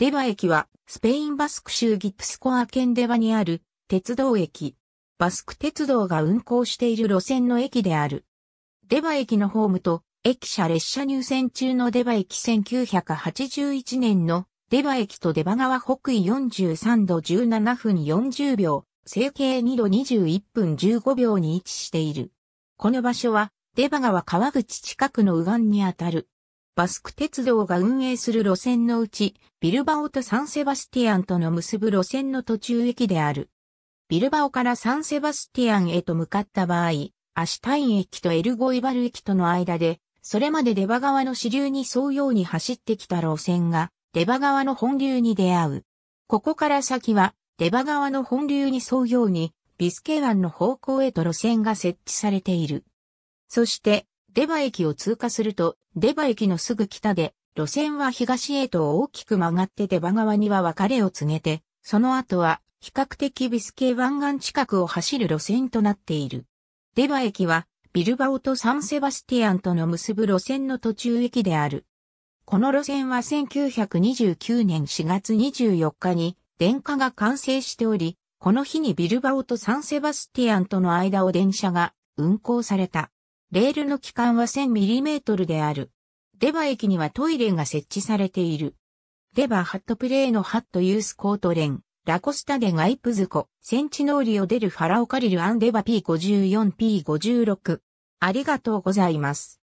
デバ駅は、スペインバスク州ギプスコア県デバにある鉄道駅。バスク鉄道が運行している路線の駅である。デバ駅のホームと、駅舎列車入線中のデバ駅1981年のデバ駅とデバ川北緯43度17分40秒、整形2度21分15秒に位置している。この場所は、デバ川川口近くの右岸にあたる。バスク鉄道が運営する路線のうち、ビルバオとサンセバスティアンとの結ぶ路線の途中駅である。ビルバオからサンセバスティアンへと向かった場合、アシュタイン駅とエルゴイバル駅との間で、それまでデバ川の支流に沿うように走ってきた路線が、デバ川の本流に出会う。ここから先は、デバ川の本流に沿うように、ビスケ湾の方向へと路線が設置されている。そして、デバ駅を通過すると、デバ駅のすぐ北で、路線は東へと大きく曲がってデバ側には別れを告げて、その後は比較的ビスケ湾岸近くを走る路線となっている。デバ駅はビルバオとサンセバスティアンとの結ぶ路線の途中駅である。この路線は1929年4月24日に電化が完成しており、この日にビルバオとサンセバスティアンとの間を電車が運行された。レールの期間は 1000mm である。デバ駅にはトイレが設置されている。デバハットプレーのハットユースコートレン、ラコスタデガイプズコ、センチノーリオデルファラオカリルアンデバ P54P56。ありがとうございます。